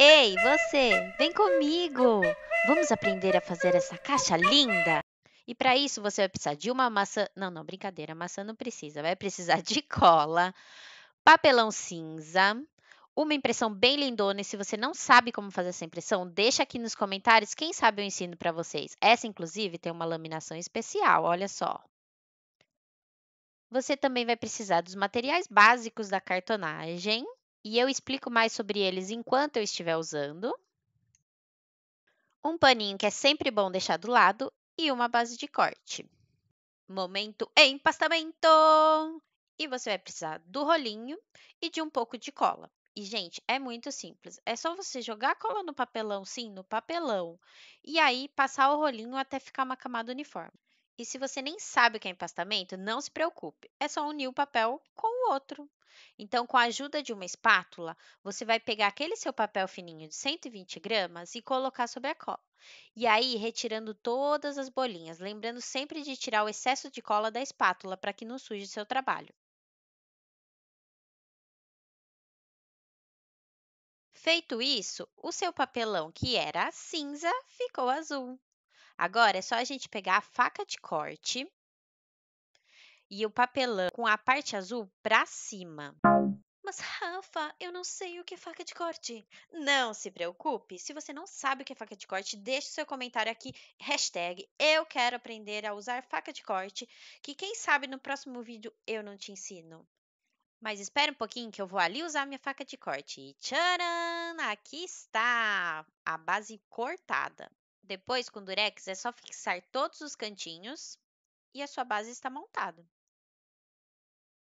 Ei, você, vem comigo! Vamos aprender a fazer essa caixa linda? E para isso você vai precisar de uma maçã. Não, não, brincadeira, maçã não precisa. Vai precisar de cola, papelão cinza, uma impressão bem lindona. E se você não sabe como fazer essa impressão, deixa aqui nos comentários. Quem sabe eu ensino para vocês. Essa, inclusive, tem uma laminação especial, olha só. Você também vai precisar dos materiais básicos da cartonagem e eu explico mais sobre eles enquanto eu estiver usando. Um paninho que é sempre bom deixar do lado e uma base de corte. Momento empastamento! E você vai precisar do rolinho e de um pouco de cola. E, gente, é muito simples. É só você jogar a cola no papelão, sim, no papelão, e aí passar o rolinho até ficar uma camada uniforme. E se você nem sabe o que é empastamento, não se preocupe. É só unir o papel com outro. Então, com a ajuda de uma espátula, você vai pegar aquele seu papel fininho de 120 gramas e colocar sobre a cola. E aí, retirando todas as bolinhas, lembrando sempre de tirar o excesso de cola da espátula para que não suje seu trabalho. Feito isso, o seu papelão que era cinza ficou azul. Agora é só a gente pegar a faca de corte e o papelão com a parte azul para cima. Mas, Rafa, eu não sei o que é faca de corte. Não se preocupe, se você não sabe o que é faca de corte, deixe seu comentário aqui, hashtag eu quero aprender a usar faca de corte, que quem sabe no próximo vídeo eu não te ensino. Mas espera um pouquinho que eu vou ali usar minha faca de corte. E tcharam! Aqui está a base cortada. Depois, com durex, é só fixar todos os cantinhos e a sua base está montada.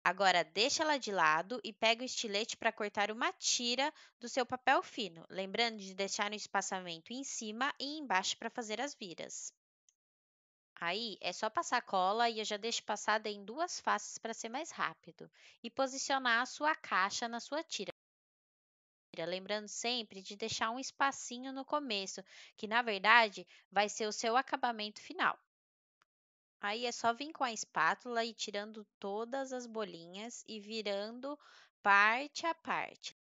Agora deixa ela de lado e pega o estilete para cortar uma tira do seu papel fino, lembrando de deixar um espaçamento em cima e embaixo para fazer as viras. Aí é só passar cola e eu já deixo passada em duas faces para ser mais rápido e posicionar a sua caixa na sua tira. Lembrando sempre de deixar um espacinho no começo, que na verdade vai ser o seu acabamento final. Aí é só vir com a espátula e tirando todas as bolinhas e virando parte a parte.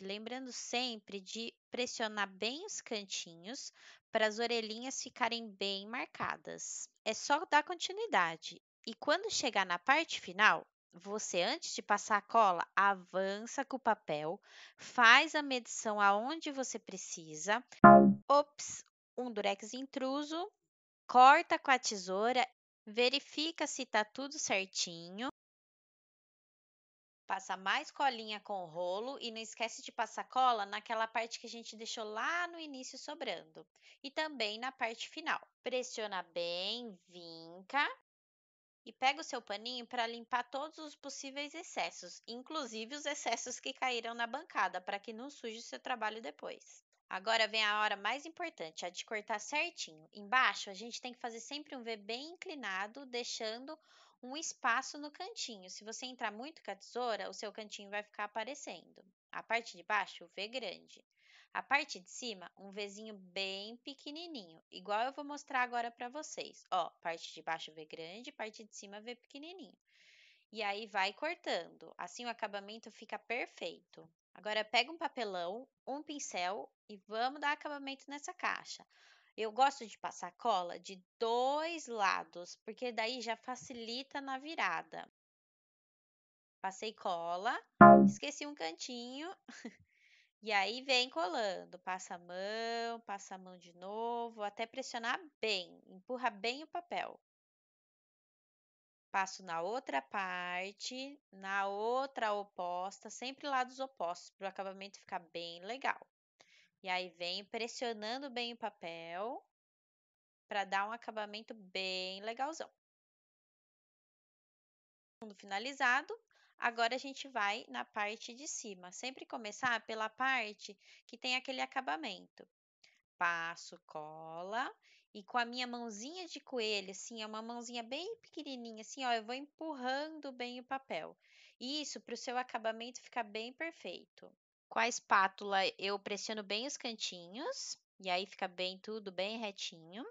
Lembrando sempre de pressionar bem os cantinhos para as orelhinhas ficarem bem marcadas. É só dar continuidade. E quando chegar na parte final, você antes de passar a cola, avança com o papel, faz a medição aonde você precisa. Ops, um durex intruso, corta com a tesoura, verifica se tá tudo certinho. Passa mais colinha com o rolo e não esquece de passar cola naquela parte que a gente deixou lá no início sobrando. E também na parte final. Pressiona bem, vinca e pega o seu paninho para limpar todos os possíveis excessos, inclusive os excessos que caíram na bancada, para que não suje o seu trabalho depois. Agora vem a hora mais importante, a de cortar certinho. Embaixo, a gente tem que fazer sempre um V bem inclinado, deixando um espaço no cantinho. Se você entrar muito com a tesoura, o seu cantinho vai ficar aparecendo. A parte de baixo, o V grande. A parte de cima, um Vzinho bem pequenininho, igual eu vou mostrar agora para vocês. Ó, parte de baixo V grande, parte de cima V pequenininho. E aí vai cortando. Assim o acabamento fica perfeito. Agora pega um papelão, um pincel e vamos dar acabamento nessa caixa. Eu gosto de passar cola de dois lados, porque daí já facilita na virada. Passei cola, esqueci um cantinho e aí vem colando. Passa a mão, passa a mão de novo, até pressionar bem, empurra bem o papel passo na outra parte, na outra oposta, sempre lados opostos, para o acabamento ficar bem legal. E aí vem pressionando bem o papel para dar um acabamento bem legalzão. Fundo finalizado. Agora a gente vai na parte de cima. Sempre começar pela parte que tem aquele acabamento. Passo, cola e com a minha mãozinha de coelho, assim, é uma mãozinha bem pequenininha, assim, ó, eu vou empurrando bem o papel. Isso para o seu acabamento ficar bem perfeito. Com a espátula, eu pressiono bem os cantinhos, e aí fica bem tudo bem retinho.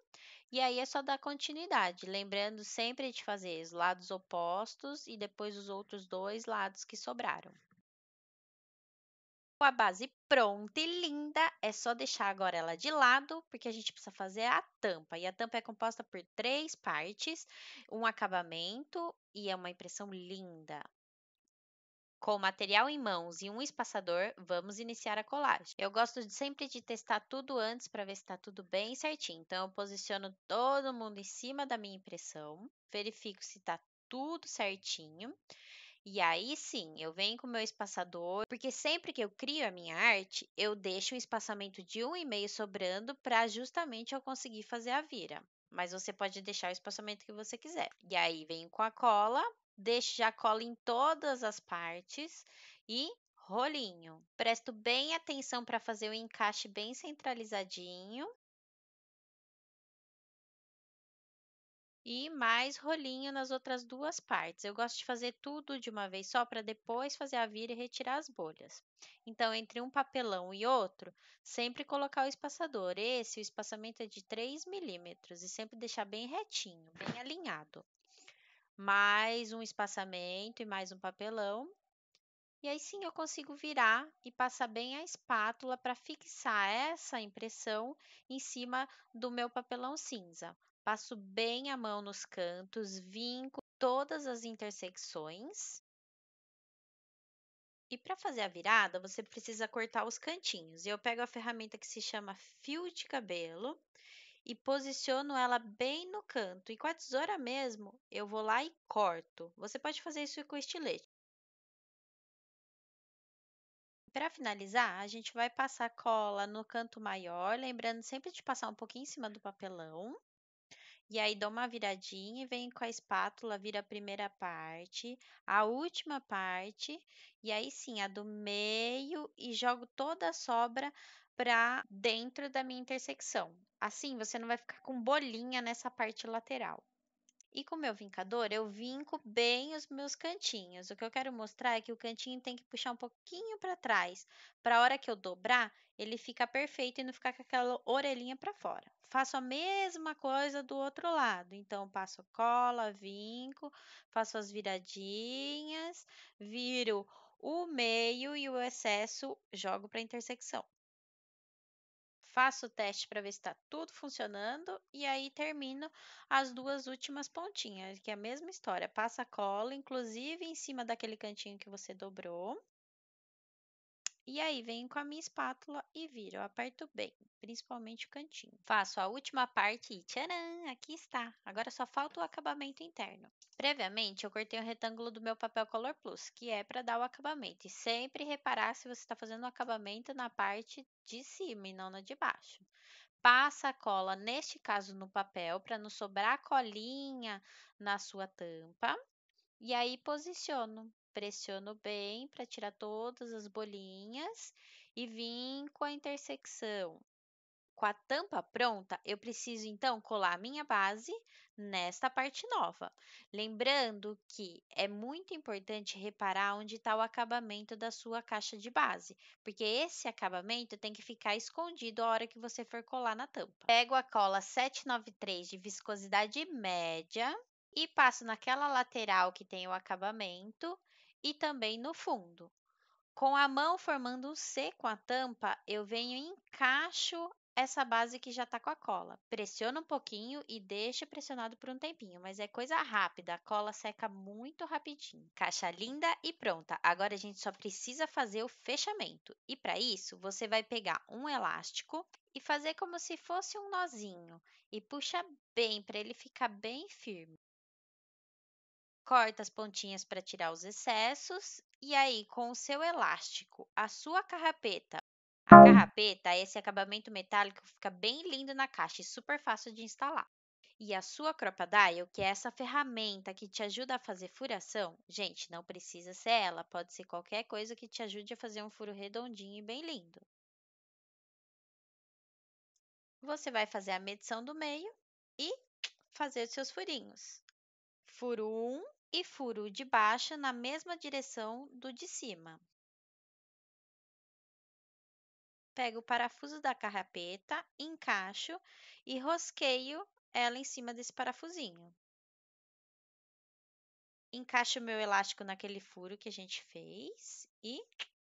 E aí é só dar continuidade, lembrando sempre de fazer os lados opostos e depois os outros dois lados que sobraram. Com a base pronta e linda, é só deixar agora ela de lado, porque a gente precisa fazer a tampa. E a tampa é composta por três partes, um acabamento e é uma impressão linda. Com o material em mãos e um espaçador, vamos iniciar a colagem. Eu gosto de, sempre de testar tudo antes para ver se está tudo bem certinho. Então, eu posiciono todo mundo em cima da minha impressão, verifico se está tudo certinho e aí sim, eu venho com o meu espaçador, porque sempre que eu crio a minha arte, eu deixo um espaçamento de 1,5 sobrando para justamente eu conseguir fazer a vira. Mas você pode deixar o espaçamento que você quiser. E aí venho com a cola, deixo já a cola em todas as partes e rolinho. Presto bem atenção para fazer o encaixe bem centralizadinho e mais rolinho nas outras duas partes. Eu gosto de fazer tudo de uma vez só para depois fazer a vira e retirar as bolhas. Então, entre um papelão e outro, sempre colocar o espaçador. Esse, o espaçamento é de 3 milímetros e sempre deixar bem retinho, bem alinhado. Mais um espaçamento e mais um papelão. E aí sim eu consigo virar e passar bem a espátula para fixar essa impressão em cima do meu papelão cinza. Passo bem a mão nos cantos, vinco todas as intersecções. E para fazer a virada, você precisa cortar os cantinhos. Eu pego a ferramenta que se chama fio de cabelo e posiciono ela bem no canto. E com a tesoura mesmo, eu vou lá e corto. Você pode fazer isso com estilete. Para finalizar, a gente vai passar cola no canto maior, lembrando sempre de passar um pouquinho em cima do papelão. E aí dou uma viradinha e venho com a espátula, vira a primeira parte, a última parte, e aí sim, a do meio e jogo toda a sobra para dentro da minha intersecção. Assim, você não vai ficar com bolinha nessa parte lateral. E com o meu vincador, eu vinco bem os meus cantinhos. O que eu quero mostrar é que o cantinho tem que puxar um pouquinho para trás. Para a hora que eu dobrar, ele fica perfeito e não ficar com aquela orelhinha para fora. Faço a mesma coisa do outro lado. Então, passo cola, vinco, faço as viradinhas, viro o meio e o excesso jogo para a intersecção faço o teste para ver se está tudo funcionando e aí termino as duas últimas pontinhas, que é a mesma história. Passa cola, inclusive em cima daquele cantinho que você dobrou, e aí venho com a minha espátula e viro, eu aperto bem, principalmente o cantinho. Faço a última parte e tcharam, aqui está. Agora só falta o acabamento interno. Previamente eu cortei o um retângulo do meu papel Color Plus, que é para dar o acabamento. E sempre reparar se você está fazendo o acabamento na parte de cima e não na de baixo passa a cola, neste caso no papel, para não sobrar colinha na sua tampa. E aí posiciono Pressiono bem para tirar todas as bolinhas e vim com a intersecção. Com a tampa pronta, eu preciso então colar a minha base nesta parte nova. Lembrando que é muito importante reparar onde está o acabamento da sua caixa de base, porque esse acabamento tem que ficar escondido a hora que você for colar na tampa. Pego a cola 793 de viscosidade média e passo naquela lateral que tem o acabamento e também no fundo. Com a mão formando um C com a tampa, eu venho e encaixo essa base que já está com a cola. Pressiona um pouquinho e deixa pressionado por um tempinho, mas é coisa rápida, a cola seca muito rapidinho. Caixa linda e pronta. Agora a gente só precisa fazer o fechamento. E para isso, você vai pegar um elástico e fazer como se fosse um nozinho e puxa bem para ele ficar bem firme corta as pontinhas para tirar os excessos e aí com o seu elástico, a sua carrapeta. A carrapeta, esse acabamento metálico fica bem lindo na caixa e super fácil de instalar. E a sua crocodile, que é essa ferramenta que te ajuda a fazer furação, gente, não precisa ser ela, pode ser qualquer coisa que te ajude a fazer um furo redondinho e bem lindo. Você vai fazer a medição do meio e fazer os seus furinhos. Furo 1, um, e furo o de baixo na mesma direção do de cima. Pego o parafuso da carrapeta, encaixo e rosqueio ela em cima desse parafusinho. Encaixo o meu elástico naquele furo que a gente fez e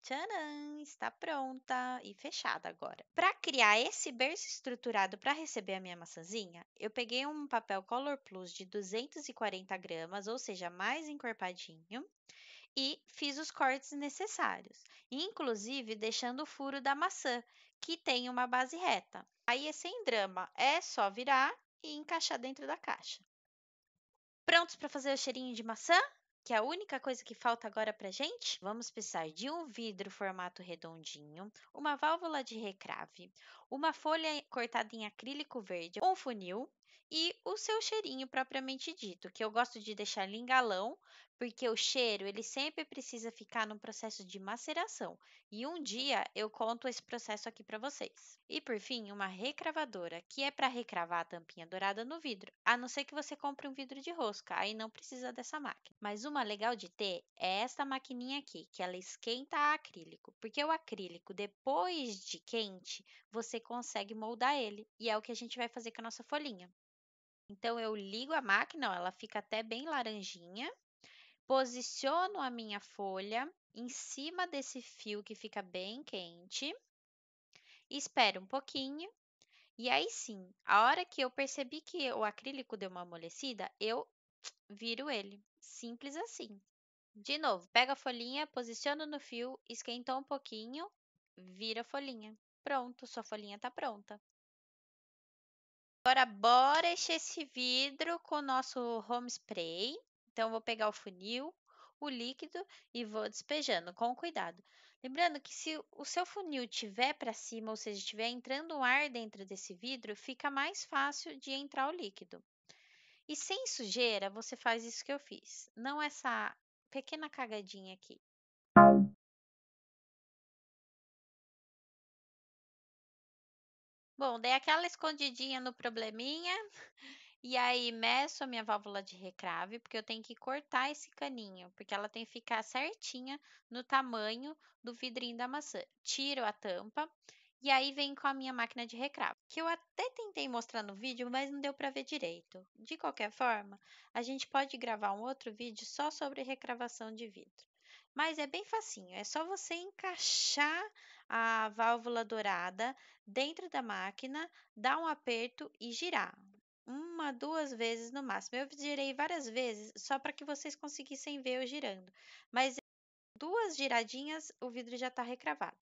Tcharam! Está pronta e fechada agora. Para criar esse berço estruturado para receber a minha maçãzinha, eu peguei um papel Color Plus de 240 gramas, ou seja, mais encorpadinho, e fiz os cortes necessários, inclusive deixando o furo da maçã, que tem uma base reta. Aí é sem drama, é só virar e encaixar dentro da caixa. Prontos para fazer o cheirinho de maçã? que é a única coisa que falta agora para gente? Vamos precisar de um vidro formato redondinho, uma válvula de recrave, uma folha cortada em acrílico verde, um funil, e o seu cheirinho propriamente dito, que eu gosto de deixar ele em galão, porque o cheiro ele sempre precisa ficar no processo de maceração. E um dia eu conto esse processo aqui para vocês. E por fim, uma recravadora, que é para recravar a tampinha dourada no vidro, a não ser que você compre um vidro de rosca, aí não precisa dessa máquina. Mas uma legal de ter é esta maquininha aqui, que ela esquenta acrílico, porque o acrílico depois de quente, você consegue moldar ele, e é o que a gente vai fazer com a nossa folhinha. Então eu ligo a máquina, ó, ela fica até bem laranjinha. Posiciono a minha folha em cima desse fio que fica bem quente. Espero um pouquinho. E aí sim, a hora que eu percebi que o acrílico deu uma amolecida, eu viro ele. Simples assim. De novo, pega a folhinha, posiciona no fio, esquentou um pouquinho, vira a folhinha. Pronto, sua folhinha está pronta. Agora, bora encher esse vidro com o nosso home spray. Então, vou pegar o funil, o líquido e vou despejando com cuidado. Lembrando que se o seu funil tiver para cima, ou seja, estiver entrando um ar dentro desse vidro, fica mais fácil de entrar o líquido. E sem sujeira, você faz isso que eu fiz. Não essa pequena cagadinha aqui. Bom, dei aquela escondidinha no probleminha e aí meço a minha válvula de recrave, porque eu tenho que cortar esse caninho, porque ela tem que ficar certinha no tamanho do vidrinho da maçã. Tiro a tampa e aí vem com a minha máquina de recravo, que eu até tentei mostrar no vídeo, mas não deu para ver direito. De qualquer forma, a gente pode gravar um outro vídeo só sobre recravação de vidro. Mas é bem facinho, é só você encaixar a válvula dourada dentro da máquina, dar um aperto e girar. Uma, duas vezes no máximo. Eu girei várias vezes só para que vocês conseguissem ver eu girando. Mas duas giradinhas, o vidro já está recravado.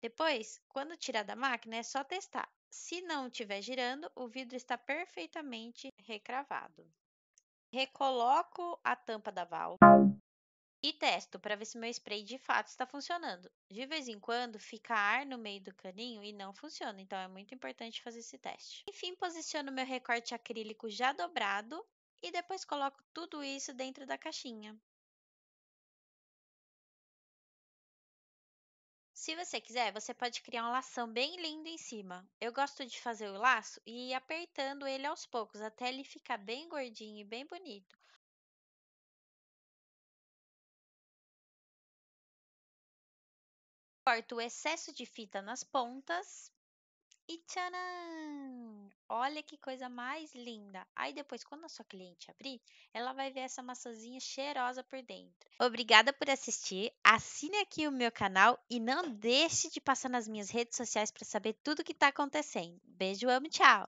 Depois, quando tirar da máquina, é só testar. Se não estiver girando, o vidro está perfeitamente recravado. Recoloco a tampa da válvula. E testo para ver se meu spray de fato está funcionando. De vez em quando fica ar no meio do caninho e não funciona, então é muito importante fazer esse teste. Enfim, posiciono meu recorte acrílico já dobrado e depois coloco tudo isso dentro da caixinha. Se você quiser, você pode criar um lação bem lindo em cima. Eu gosto de fazer o laço e ir apertando ele aos poucos até ele ficar bem gordinho e bem bonito. corta o excesso de fita nas pontas e tcharam! Olha que coisa mais linda! Aí depois, quando a sua cliente abrir, ela vai ver essa maçãzinha cheirosa por dentro. Obrigada por assistir, assine aqui o meu canal e não deixe de passar nas minhas redes sociais para saber tudo o que está acontecendo. Beijo, amo, tchau!